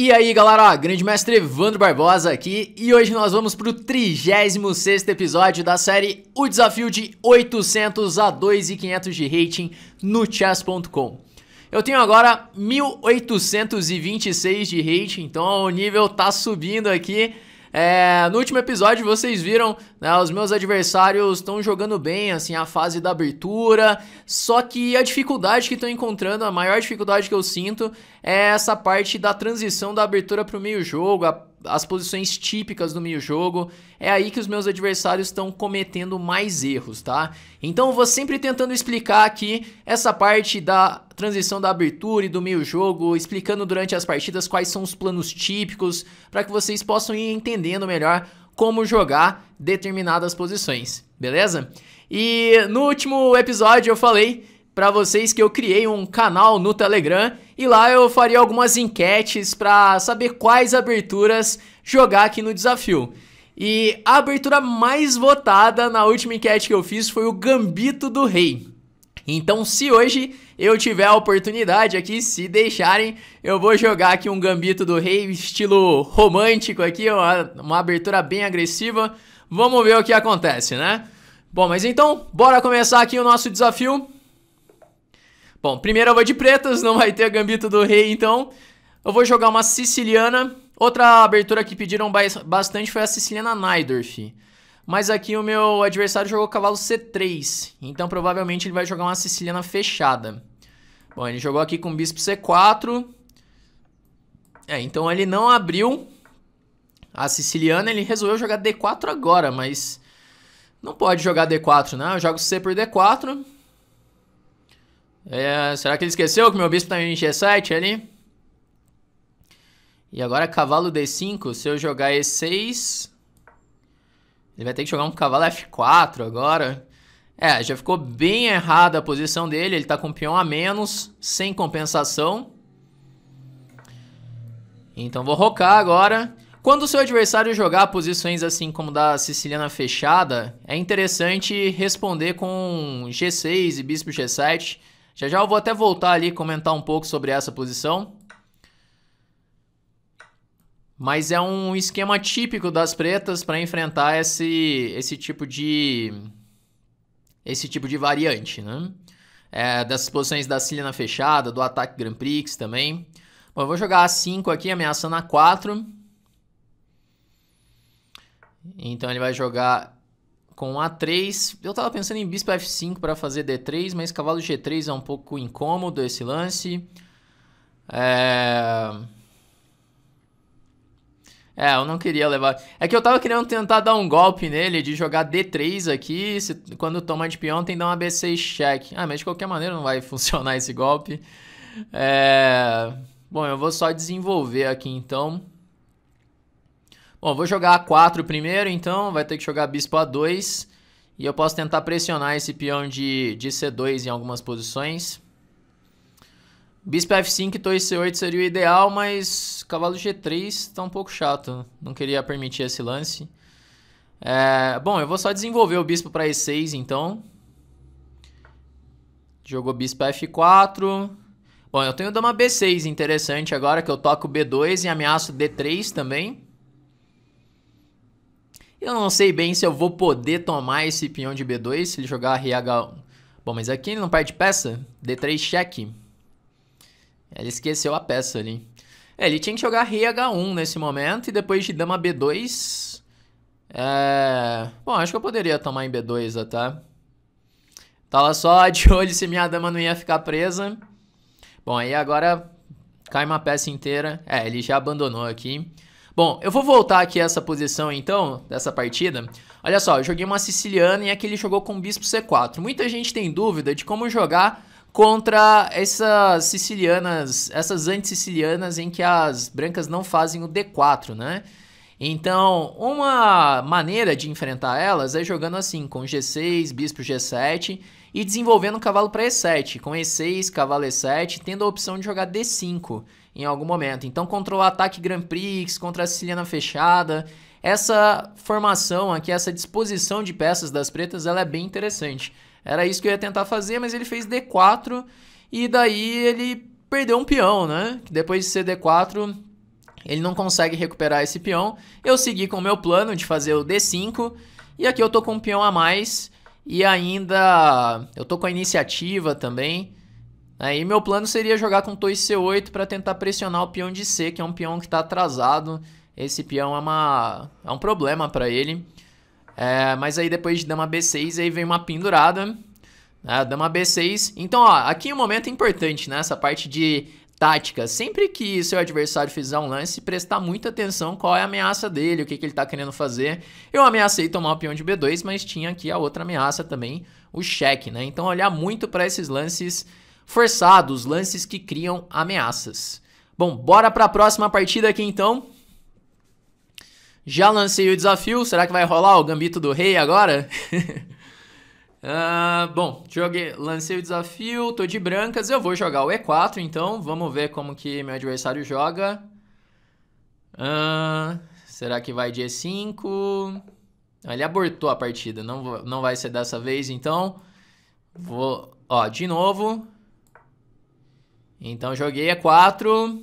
E aí galera, grande mestre Evandro Barbosa aqui e hoje nós vamos para o 36 episódio da série O Desafio de 800 a 2.500 de rating no chess.com. Eu tenho agora 1.826 de rating, então o nível tá subindo aqui é, no último episódio vocês viram, né, os meus adversários estão jogando bem, assim, a fase da abertura, só que a dificuldade que estão encontrando, a maior dificuldade que eu sinto é essa parte da transição da abertura para o meio jogo, a as posições típicas do meio-jogo. É aí que os meus adversários estão cometendo mais erros, tá? Então eu vou sempre tentando explicar aqui essa parte da transição da abertura e do meio-jogo, explicando durante as partidas quais são os planos típicos, para que vocês possam ir entendendo melhor como jogar determinadas posições, beleza? E no último episódio eu falei para vocês que eu criei um canal no Telegram e lá eu faria algumas enquetes para saber quais aberturas jogar aqui no desafio. E a abertura mais votada na última enquete que eu fiz foi o Gambito do Rei. Então, se hoje eu tiver a oportunidade aqui, se deixarem, eu vou jogar aqui um Gambito do Rei, estilo romântico aqui, uma, uma abertura bem agressiva. Vamos ver o que acontece, né? Bom, mas então, bora começar aqui o nosso desafio. Bom, primeiro eu vou de pretas, não vai ter a Gambito do Rei, então. Eu vou jogar uma siciliana. Outra abertura que pediram bastante foi a siciliana Nidorf. Mas aqui o meu adversário jogou cavalo C3, então provavelmente ele vai jogar uma siciliana fechada. Bom, ele jogou aqui com bispo C4. É, então ele não abriu a siciliana, ele resolveu jogar D4 agora, mas não pode jogar D4, né? Eu jogo C por D4, é, será que ele esqueceu que meu bispo tá em G7 ali? E agora cavalo D5, se eu jogar E6... Ele vai ter que jogar um cavalo F4 agora. É, já ficou bem errada a posição dele. Ele tá com peão a menos, sem compensação. Então vou rocar agora. Quando o seu adversário jogar posições assim como da siciliana fechada, é interessante responder com G6 e bispo G7. Já já eu vou até voltar ali e comentar um pouco sobre essa posição. Mas é um esquema típico das pretas para enfrentar esse, esse tipo de esse tipo de variante, né? É, dessas posições da Cilina fechada, do ataque Grand Prix também. Bom, eu vou jogar a 5 aqui, ameaçando a 4. Então ele vai jogar com A3, eu tava pensando em bispo F5 para fazer D3, mas cavalo G3 é um pouco incômodo esse lance. É... É, eu não queria levar. É que eu tava querendo tentar dar um golpe nele, de jogar D3 aqui. Se, quando toma de peão, tem que dar uma B6 check. Ah, mas de qualquer maneira não vai funcionar esse golpe. É... Bom, eu vou só desenvolver aqui então. Bom, vou jogar A4 primeiro, então vai ter que jogar bispo A2. E eu posso tentar pressionar esse peão de, de C2 em algumas posições. Bispo F5 e torre C8 seria o ideal, mas cavalo G3 tá um pouco chato. Não queria permitir esse lance. É, bom, eu vou só desenvolver o bispo para E6, então. Jogou bispo F4. Bom, eu tenho dama B6, interessante agora, que eu toco B2 e ameaço D3 também. Eu não sei bem se eu vou poder tomar esse peão de B2 se ele jogar rh Bom, mas aqui ele não perde peça. D3 cheque. Ele esqueceu a peça ali. É, ele tinha que jogar RH1 nesse momento e depois de dama B2... É... Bom, acho que eu poderia tomar em B2, tá? Tava só de olho se minha dama não ia ficar presa. Bom, aí agora cai uma peça inteira. É, ele já abandonou aqui. Bom, eu vou voltar aqui a essa posição então, dessa partida. Olha só, eu joguei uma siciliana e aqui ele jogou com bispo C4. Muita gente tem dúvida de como jogar contra essas sicilianas, essas anti-sicilianas em que as brancas não fazem o D4, né? Então, uma maneira de enfrentar elas é jogando assim, com G6, bispo G7 e desenvolvendo o cavalo para E7, com E6, cavalo E7, tendo a opção de jogar D5 em algum momento. Então controlar ataque Grand Prix, contra a Siciliana fechada, essa formação aqui, essa disposição de peças das pretas, ela é bem interessante. Era isso que eu ia tentar fazer, mas ele fez D4 e daí ele perdeu um peão, né? Depois de ser D4, ele não consegue recuperar esse peão. Eu segui com o meu plano de fazer o D5 e aqui eu tô com um peão a mais e ainda eu tô com a iniciativa também. Aí né? meu plano seria jogar com Torre C8 para tentar pressionar o peão de C, que é um peão que está atrasado. Esse peão é, uma, é um problema para ele. É, mas aí depois de dama B6, aí vem uma pendurada. Né? Dama B6. Então, ó, aqui é um momento importante, né? Essa parte de Tática. Sempre que seu adversário fizer um lance, prestar muita atenção qual é a ameaça dele, o que, que ele está querendo fazer. Eu ameacei tomar o peão de B2, mas tinha aqui a outra ameaça também, o cheque, né? Então olhar muito para esses lances forçados, lances que criam ameaças. Bom, bora para a próxima partida aqui então. Já lancei o desafio, será que vai rolar o gambito do rei agora? Uh, bom, joguei, lancei o desafio, tô de brancas, eu vou jogar o E4, então vamos ver como que meu adversário joga. Uh, será que vai de E5? Ah, ele abortou a partida, não, não vai ser dessa vez, então vou, ó, de novo. Então joguei E4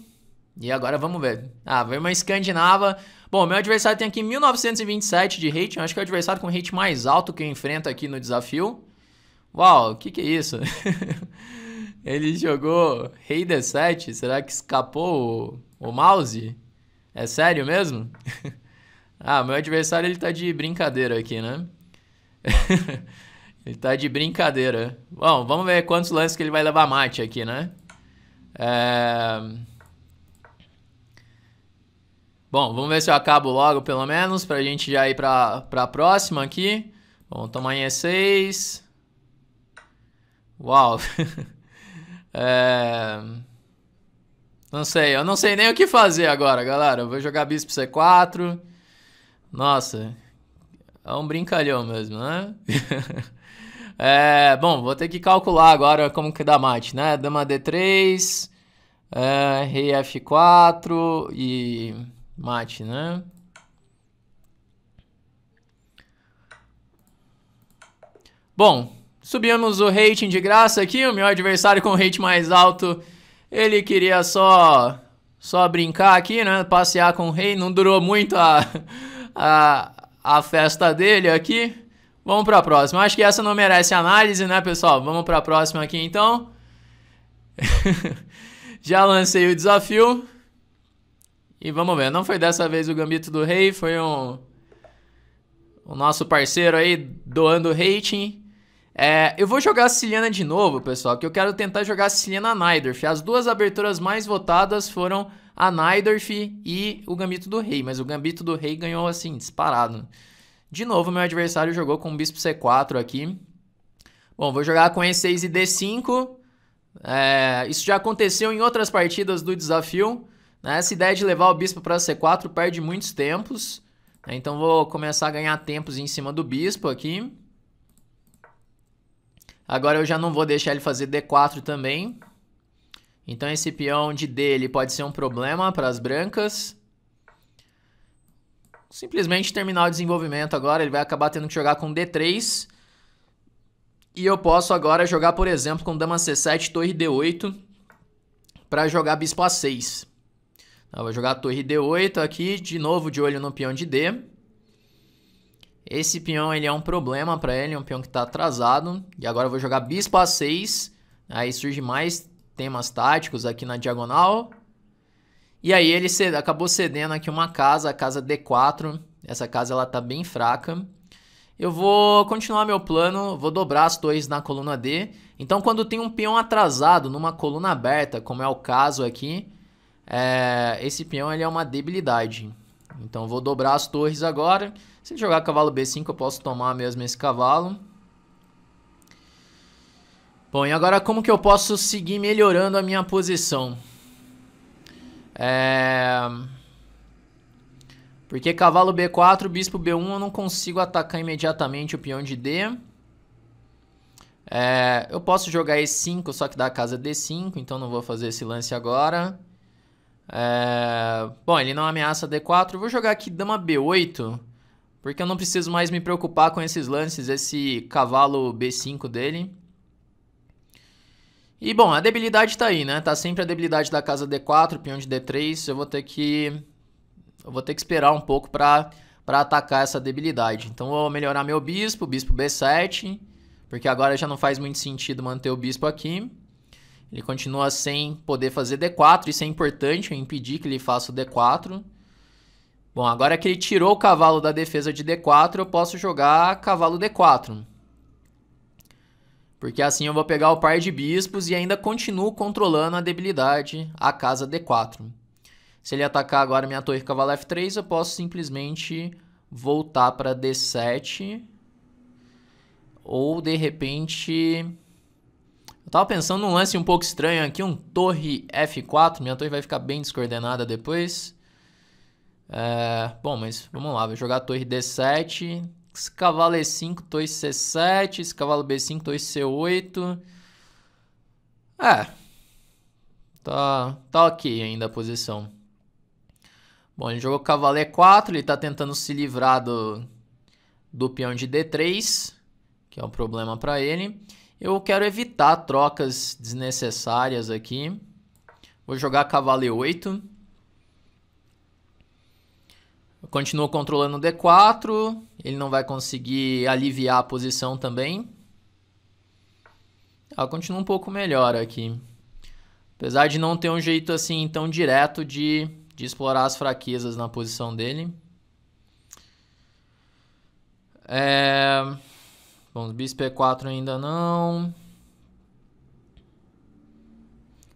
e agora vamos ver. Ah, veio uma escandinava, Bom, meu adversário tem aqui 1927 de hate. Eu acho que é o adversário com hate mais alto que eu enfrento aqui no desafio. Uau, o que, que é isso? Ele jogou rei D7. Será que escapou o, o mouse? É sério mesmo? ah, meu adversário ele tá de brincadeira aqui, né? ele tá de brincadeira. Bom, vamos ver quantos lances que ele vai levar mate aqui, né? É... Bom, vamos ver se eu acabo logo, pelo menos, pra gente já ir pra, pra próxima aqui. Bom, tamanho é 6. Uau. é... Não sei, eu não sei nem o que fazer agora, galera. Eu vou jogar bispo C4. Nossa, é um brincalhão mesmo, né? é, bom, vou ter que calcular agora como que dá mate, né? Dama D3, é, rei F4 e... Mate, né? Bom, subimos o rating de graça aqui. O meu adversário com o rate mais alto, ele queria só só brincar aqui, né? Passear com o rei. Não durou muito a, a, a festa dele aqui. Vamos para a próxima. Acho que essa não merece análise, né, pessoal? Vamos para a próxima aqui, então. Já lancei o desafio. E vamos ver, não foi dessa vez o Gambito do Rei, foi um... O nosso parceiro aí doando rating. É, eu vou jogar a Siliana de novo, pessoal, que eu quero tentar jogar a Siciliana Nidorf. As duas aberturas mais votadas foram a Nidorf e o Gambito do Rei, mas o Gambito do Rei ganhou assim, disparado. De novo, meu adversário jogou com o Bispo C4 aqui. Bom, vou jogar com E6 e D5. É, isso já aconteceu em outras partidas do desafio. Essa ideia de levar o bispo para C4 perde muitos tempos. Né? Então vou começar a ganhar tempos em cima do bispo aqui. Agora eu já não vou deixar ele fazer D4 também. Então esse peão de D ele pode ser um problema para as brancas. Simplesmente terminar o desenvolvimento agora. Ele vai acabar tendo que jogar com D3. E eu posso agora jogar, por exemplo, com dama C7, torre D8. Para jogar bispo A6. Eu vou jogar a torre D8 aqui, de novo de olho no peão de D. Esse peão ele é um problema para ele, é um peão que está atrasado. E agora eu vou jogar bispo A6. Aí surge mais temas táticos aqui na diagonal. E aí ele ced... acabou cedendo aqui uma casa, a casa D4. Essa casa ela está bem fraca. Eu vou continuar meu plano, vou dobrar as torres na coluna D. Então quando tem um peão atrasado numa coluna aberta, como é o caso aqui, é, esse peão ele é uma debilidade. Então vou dobrar as torres agora. Se ele jogar cavalo B5, eu posso tomar mesmo esse cavalo. Bom, e agora como que eu posso seguir melhorando a minha posição? É... Porque cavalo B4, bispo B1, eu não consigo atacar imediatamente o peão de D. É... Eu posso jogar E5, só que dá a casa D5, então não vou fazer esse lance agora. É... Bom, ele não ameaça D4. Vou jogar aqui dama B8, porque eu não preciso mais me preocupar com esses lances, esse cavalo B5 dele. E bom, a debilidade tá aí, né? Tá sempre a debilidade da casa D4, peão de D3. Eu vou ter que eu vou ter que esperar um pouco para para atacar essa debilidade. Então vou melhorar meu bispo, bispo B7, porque agora já não faz muito sentido manter o bispo aqui. Ele continua sem poder fazer D4, isso é importante, eu impedir que ele faça o D4. Bom, agora que ele tirou o cavalo da defesa de D4, eu posso jogar cavalo D4. Porque assim eu vou pegar o par de bispos e ainda continuo controlando a debilidade, a casa D4. Se ele atacar agora minha torre cavalo F3, eu posso simplesmente voltar para D7. Ou, de repente, eu tava pensando num lance um pouco estranho aqui, um torre F4. Minha torre vai ficar bem descoordenada depois. É, bom, mas vamos lá. Vou jogar torre D7. Esse cavalo E5, torre C7. Esse cavalo B5, torre C8. É. Tá, tá ok ainda a posição. Bom, ele jogou cavalo E4. Ele tá tentando se livrar do, do peão de D3. Que é um problema para ele. Eu quero evitar trocas desnecessárias aqui. Vou jogar cavaleiro 8. Eu continuo controlando o D4. Ele não vai conseguir aliviar a posição também. Ela ah, continua um pouco melhor aqui. Apesar de não ter um jeito assim tão direto de, de explorar as fraquezas na posição dele. É... Bom, os bispo E4 ainda não.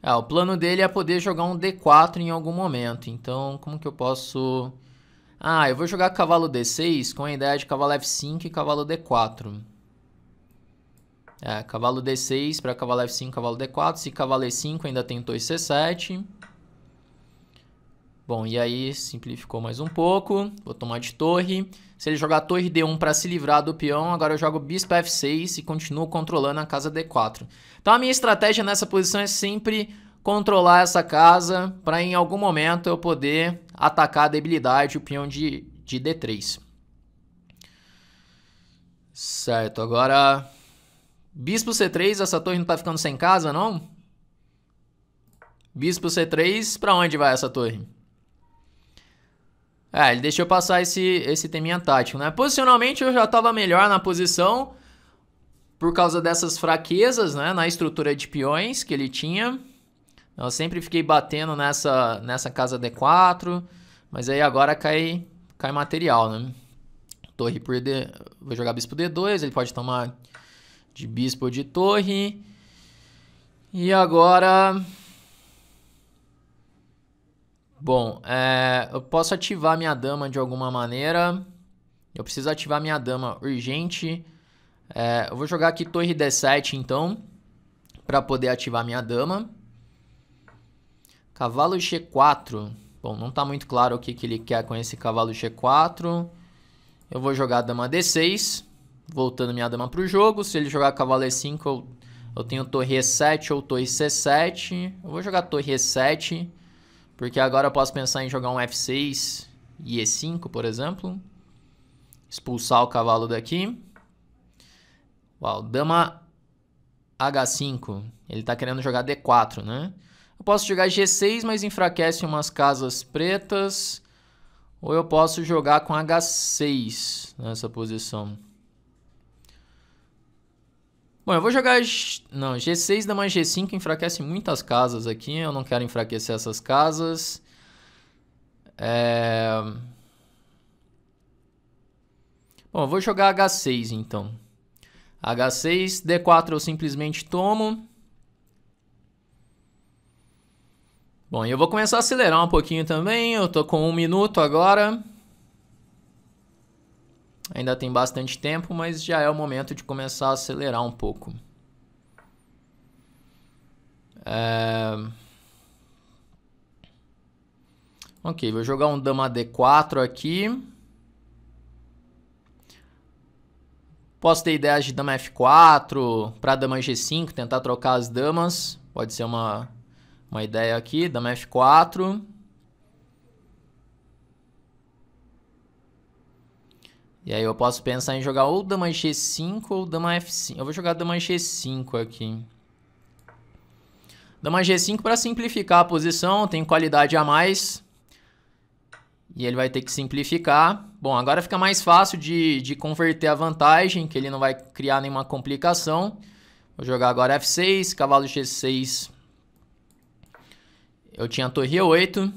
Ah, o plano dele é poder jogar um D4 em algum momento. Então, como que eu posso... Ah, eu vou jogar cavalo D6 com a ideia de cavalo F5 e cavalo D4. É, cavalo D6 para cavalo F5, cavalo D4. Se cavalo E5 ainda tentou C7. Bom, e aí simplificou mais um pouco. Vou tomar de torre. Se ele jogar torre D1 para se livrar do peão, agora eu jogo bispo F6 e continuo controlando a casa D4. Então a minha estratégia nessa posição é sempre controlar essa casa para em algum momento eu poder atacar a debilidade, o peão de, de D3. Certo, agora... Bispo C3, essa torre não tá ficando sem casa, não? Bispo C3, pra onde vai essa torre? É, ele deixou passar esse, esse teminha tático, né? Posicionalmente eu já estava melhor na posição por causa dessas fraquezas, né? Na estrutura de peões que ele tinha. Eu sempre fiquei batendo nessa, nessa casa D4, mas aí agora cai, cai material, né? Torre por D... Vou jogar bispo D2, ele pode tomar de bispo ou de torre. E agora Bom, é, eu posso ativar minha dama de alguma maneira. Eu preciso ativar minha dama urgente. É, eu vou jogar aqui torre d7 então, para poder ativar minha dama. Cavalo g4. Bom, não está muito claro o que, que ele quer com esse cavalo g4. Eu vou jogar dama d6, voltando minha dama para o jogo. Se ele jogar cavalo e5, eu, eu tenho torre e7 ou torre c7. Eu vou jogar torre e7 porque agora eu posso pensar em jogar um F6 e E5, por exemplo. Expulsar o cavalo daqui. Uau, dama H5. Ele está querendo jogar D4, né? Eu posso jogar G6, mas enfraquece umas casas pretas. Ou eu posso jogar com H6 nessa posição. Bom, eu vou jogar... Não, G6 dá mais G5 enfraquece muitas casas aqui. Eu não quero enfraquecer essas casas. É... Bom, eu vou jogar H6 então. H6, D4 eu simplesmente tomo. Bom, eu vou começar a acelerar um pouquinho também. Eu tô com um minuto agora. Ainda tem bastante tempo, mas já é o momento de começar a acelerar um pouco. É... Ok, vou jogar um dama d4 aqui. Posso ter ideias de dama f4 para dama g5, tentar trocar as damas. Pode ser uma, uma ideia aqui, dama f4. E aí eu posso pensar em jogar ou dama g5 ou dama f5. Eu vou jogar dama g5 aqui. Dama g5 para simplificar a posição, tem qualidade a mais. E ele vai ter que simplificar. Bom, agora fica mais fácil de, de converter a vantagem, que ele não vai criar nenhuma complicação. Vou jogar agora f6, cavalo g6. Eu tinha torre e8.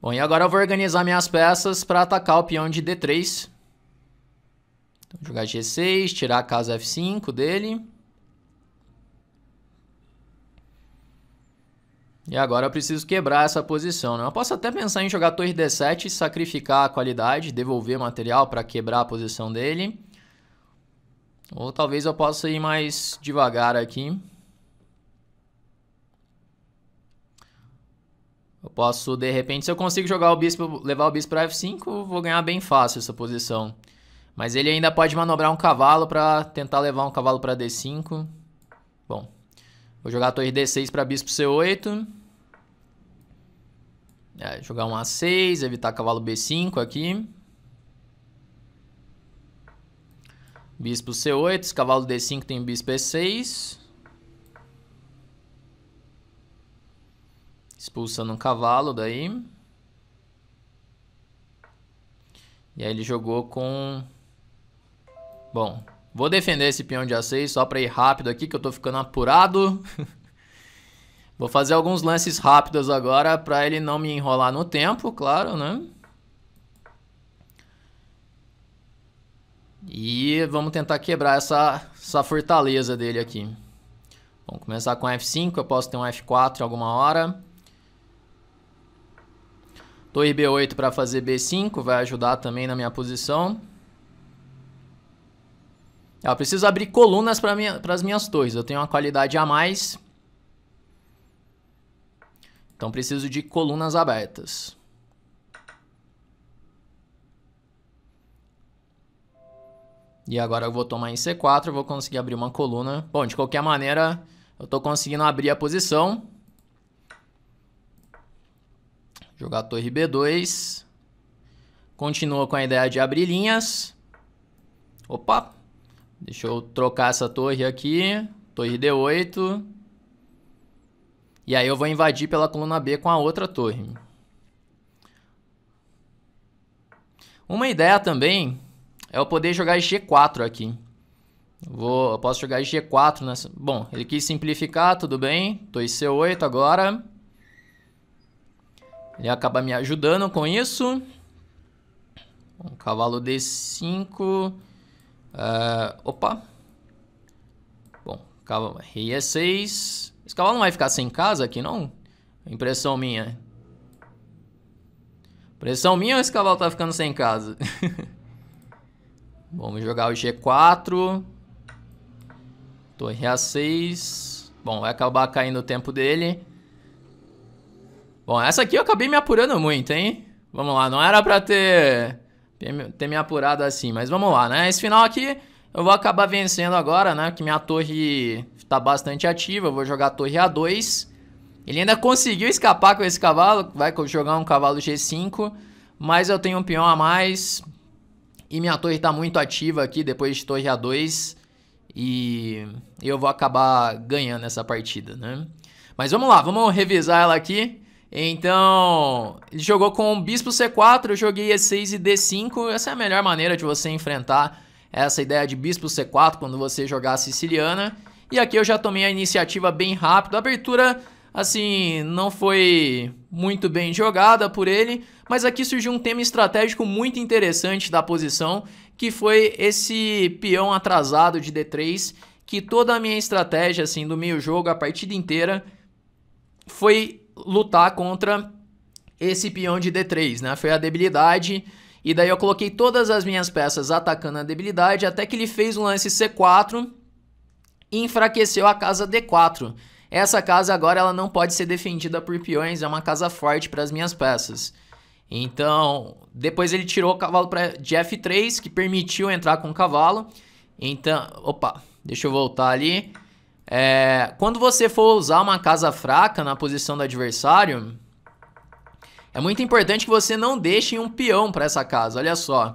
Bom, e agora eu vou organizar minhas peças para atacar o peão de D3. Então, jogar G6, tirar a casa F5 dele. E agora eu preciso quebrar essa posição. Né? Eu posso até pensar em jogar torre D7, sacrificar a qualidade, devolver material para quebrar a posição dele. Ou talvez eu possa ir mais devagar aqui. Posso, de repente, se eu consigo jogar o bispo, levar o bispo para F5, vou ganhar bem fácil essa posição. Mas ele ainda pode manobrar um cavalo para tentar levar um cavalo para D5. Bom, vou jogar a torre D6 para bispo C8. É, jogar um A6, evitar cavalo B5 aqui. Bispo C8, cavalo D5 tem bispo E6. Expulsando um cavalo daí. E aí ele jogou com... Bom, vou defender esse peão de A6 só pra ir rápido aqui, que eu tô ficando apurado. Vou fazer alguns lances rápidos agora pra ele não me enrolar no tempo, claro, né? E vamos tentar quebrar essa, essa fortaleza dele aqui. Vamos começar com F5, eu posso ter um F4 alguma hora. Torre B8 para fazer B5, vai ajudar também na minha posição. Eu preciso abrir colunas para minha, as minhas torres, eu tenho uma qualidade a mais. Então preciso de colunas abertas. E agora eu vou tomar em C4, vou conseguir abrir uma coluna. Bom, de qualquer maneira, eu estou conseguindo abrir a posição. Jogar torre B2. Continua com a ideia de abrir linhas. Opa! Deixa eu trocar essa torre aqui. Torre D8. E aí eu vou invadir pela coluna B com a outra torre. Uma ideia também é eu poder jogar G4 aqui. Vou, eu posso jogar G4 nessa... Bom, ele quis simplificar, tudo bem. Torre C8 agora. Ele acaba me ajudando com isso. Um cavalo D5. Uh, eh, opa. Bom, cavalo, rei é E6. Esse cavalo não vai ficar sem casa aqui, não? Impressão minha. Impressão minha ou esse cavalo tá ficando sem casa? Vamos jogar o G4. Torre A6. Bom, vai acabar caindo o tempo dele. Bom, essa aqui eu acabei me apurando muito, hein? Vamos lá, não era pra ter, ter me apurado assim, mas vamos lá, né? Esse final aqui eu vou acabar vencendo agora, né? Que minha torre tá bastante ativa, eu vou jogar a torre A2. Ele ainda conseguiu escapar com esse cavalo, vai jogar um cavalo G5, mas eu tenho um peão a mais e minha torre tá muito ativa aqui depois de torre A2 e eu vou acabar ganhando essa partida, né? Mas vamos lá, vamos revisar ela aqui. Então, ele jogou com Bispo C4, eu joguei E6 e D5. Essa é a melhor maneira de você enfrentar essa ideia de Bispo C4 quando você jogar a siciliana. E aqui eu já tomei a iniciativa bem rápido. A abertura, assim, não foi muito bem jogada por ele, mas aqui surgiu um tema estratégico muito interessante da posição, que foi esse peão atrasado de D3, que toda a minha estratégia, assim, do meio jogo, a partida inteira, foi lutar contra esse peão de D3, né? Foi a debilidade. E daí eu coloquei todas as minhas peças atacando a debilidade, até que ele fez um lance C4 e enfraqueceu a casa D4. Essa casa agora ela não pode ser defendida por peões, é uma casa forte para as minhas peças. Então, depois ele tirou o cavalo para de F3, que permitiu entrar com o cavalo. Então, opa, deixa eu voltar ali. É, quando você for usar uma casa fraca na posição do adversário, é muito importante que você não deixe um peão para essa casa, olha só.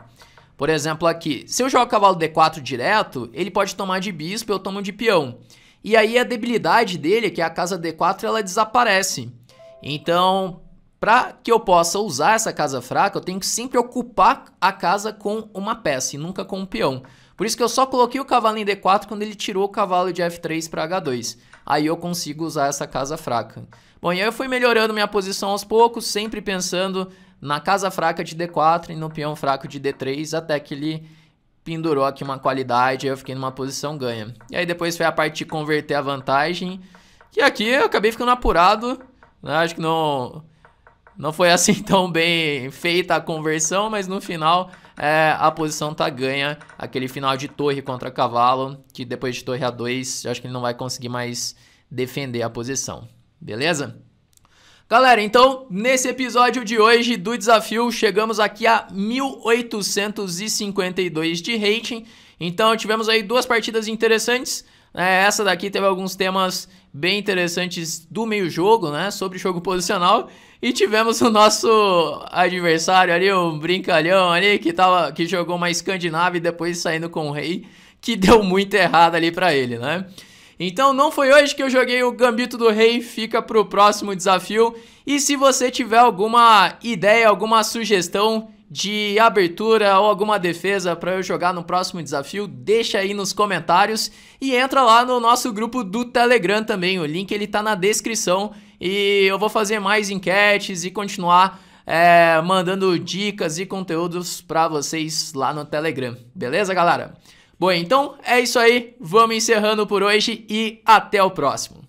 Por exemplo aqui, se eu jogo cavalo D4 direto, ele pode tomar de bispo, e eu tomo de peão. E aí a debilidade dele, é que é a casa D4, ela desaparece. Então, para que eu possa usar essa casa fraca, eu tenho que sempre ocupar a casa com uma peça e nunca com um peão. Por isso que eu só coloquei o cavalo em D4 quando ele tirou o cavalo de F3 para H2. Aí eu consigo usar essa casa fraca. Bom, e aí eu fui melhorando minha posição aos poucos, sempre pensando na casa fraca de D4 e no peão fraco de D3, até que ele pendurou aqui uma qualidade, aí eu fiquei numa posição ganha. E aí depois foi a parte de converter a vantagem, e aqui eu acabei ficando apurado, né? acho que não não foi assim tão bem feita a conversão, mas no final é, a posição tá ganha. Aquele final de torre contra cavalo, que depois de torre A2, acho que ele não vai conseguir mais defender a posição. Beleza? Galera, então nesse episódio de hoje do desafio chegamos aqui a 1852 de rating. Então tivemos aí duas partidas interessantes. É, essa daqui teve alguns temas bem interessantes do meio-jogo, né? Sobre jogo posicional. E tivemos o nosso adversário ali, um brincalhão ali, que, tava, que jogou uma escandinava e depois saindo com o rei, que deu muito errado ali para ele, né? Então não foi hoje que eu joguei o Gambito do Rei, fica pro próximo desafio. E se você tiver alguma ideia, alguma sugestão, de abertura ou alguma defesa para eu jogar no próximo desafio, deixa aí nos comentários e entra lá no nosso grupo do Telegram também. O link ele tá na descrição e eu vou fazer mais enquetes e continuar é, mandando dicas e conteúdos para vocês lá no Telegram. Beleza, galera? Bom, então é isso aí. Vamos encerrando por hoje e até o próximo.